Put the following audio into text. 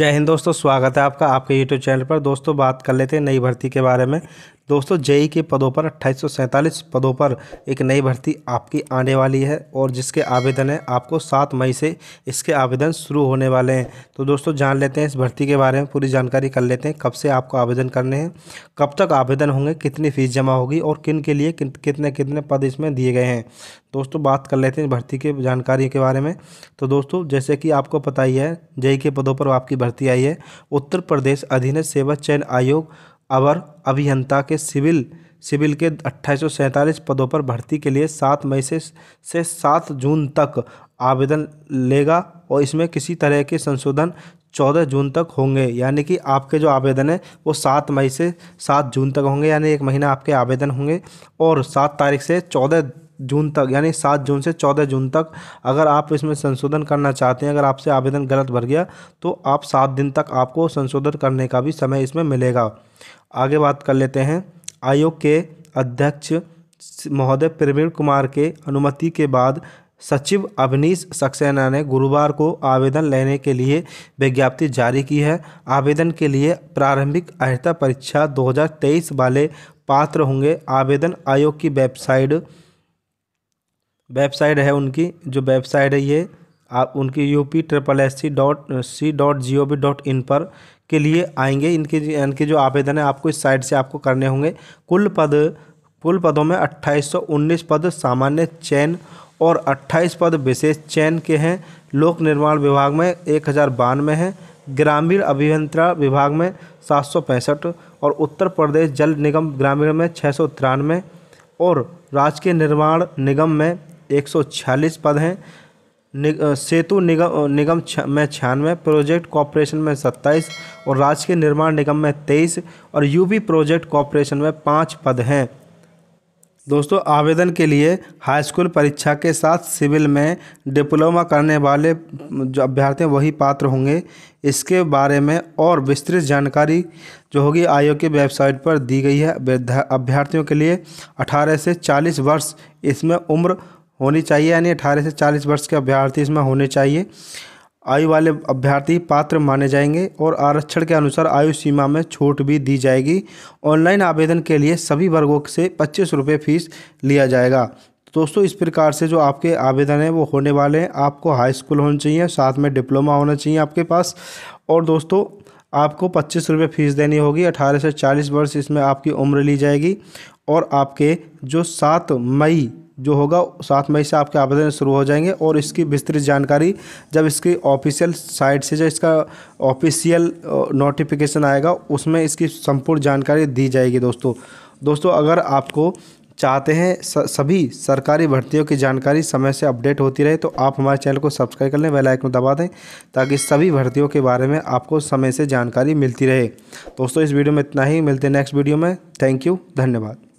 जय हिंद दोस्तों स्वागत है आपका आपके यूट्यूब चैनल पर दोस्तों बात कर लेते हैं नई भर्ती के बारे में दोस्तों जेई के पदों पर अट्ठाईस पदों पर एक नई भर्ती आपकी आने वाली है और जिसके आवेदन है आपको सात मई से इसके आवेदन शुरू होने वाले हैं तो दोस्तों जान लेते हैं इस भर्ती के बारे में पूरी जानकारी कर लेते हैं कब से आपको आवेदन करने हैं कब तक आवेदन होंगे कितनी फ़ीस जमा होगी और किन के लिए कितने कितने पद इसमें दिए गए हैं दोस्तों बात कर लेते हैं भर्ती के जानकारी के बारे में तो दोस्तों जैसे कि आपको पता ही है जई के पदों पर आपकी भर्ती आई है उत्तर प्रदेश अधीन सेवा चयन आयोग अवर अभियंता के सिविल सिविल के अट्ठाईस पदों पर भर्ती के लिए सात मई से से सात जून तक आवेदन लेगा और इसमें किसी तरह के संशोधन चौदह जून तक होंगे यानी कि आपके जो आवेदन है वो सात मई से सात जून तक होंगे यानी एक महीना आपके आवेदन होंगे और सात तारीख से चौदह जून तक यानी सात जून से चौदह जून तक अगर आप इसमें संशोधन करना चाहते हैं अगर आपसे आवेदन गलत भर गया तो आप सात दिन तक आपको संशोधन करने का भी समय इसमें मिलेगा आगे बात कर लेते हैं आयोग के अध्यक्ष महोदय प्रवीण कुमार के अनुमति के बाद सचिव अवनीश सक्सेना ने गुरुवार को आवेदन लेने के लिए विज्ञप्ति जारी की है आवेदन के लिए प्रारंभिक अहता परीक्षा 2023 वाले पात्र होंगे आवेदन आयोग की वेबसाइट वेबसाइट है उनकी जो वेबसाइट है ये आप उनकी U P triple S C dot C dot G O V dot in पर के लिए आएंगे इनके इनके जो आवेदन है आपको इस साइट से आपको करने होंगे कुल पद कुल पदों में 2819 पद सामान्य चयन और 28 पद विशेष चयन के हैं लोक निर्माण विभाग में एक हज़ार बानवे हैं ग्रामीण अभियंत्रा विभाग में सात और उत्तर प्रदेश जल निगम ग्रामीण में छः और राजकीय निर्माण निगम में 146 पद हैं निग सेतु निगम निगम च, में छियानवे प्रोजेक्ट कॉरपोरेशन में 27 और राज्य के निर्माण निगम में 23 और यूपी प्रोजेक्ट कॉरपोरेशन में पाँच पद हैं दोस्तों आवेदन के लिए हाई स्कूल परीक्षा के साथ सिविल में डिप्लोमा करने वाले जो अभ्यर्थी वही पात्र होंगे इसके बारे में और विस्तृत जानकारी जो होगी आयोग की वेबसाइट पर दी गई है अभ्यर्थियों के लिए 18 से 40 वर्ष इसमें उम्र होनी चाहिए यानी अठारह से चालीस वर्ष के अभ्यर्थी इसमें होने चाहिए आयु वाले अभ्यर्थी पात्र माने जाएंगे और आरक्षण के अनुसार आयु सीमा में छूट भी दी जाएगी ऑनलाइन आवेदन के लिए सभी वर्गों से पच्चीस रुपये फीस लिया जाएगा दोस्तों इस प्रकार से जो आपके आवेदन हैं वो होने वाले हैं आपको हाई स्कूल होना चाहिए साथ में डिप्लोमा होना चाहिए आपके पास और दोस्तों आपको पच्चीस रुपये फीस देनी होगी अठारह से चालीस वर्ष इसमें आपकी उम्र ली जाएगी और आपके जो सात मई जो होगा सात मई से आपके आवेदन शुरू हो जाएंगे और इसकी विस्तृत जानकारी जब इसकी ऑफिशियल साइट से जो इसका ऑफिशियल नोटिफिकेशन आएगा उसमें इसकी संपूर्ण जानकारी दी जाएगी दोस्तों दोस्तों अगर आपको चाहते हैं सभी सरकारी भर्तियों की जानकारी समय से अपडेट होती रहे तो आप हमारे चैनल को सब्सक्राइब कर लें बेल आइकन दबा दें ताकि सभी भर्तियों के बारे में आपको समय से जानकारी मिलती रहे दोस्तों इस वीडियो में इतना ही मिलते हैं नेक्स्ट वीडियो में थैंक यू धन्यवाद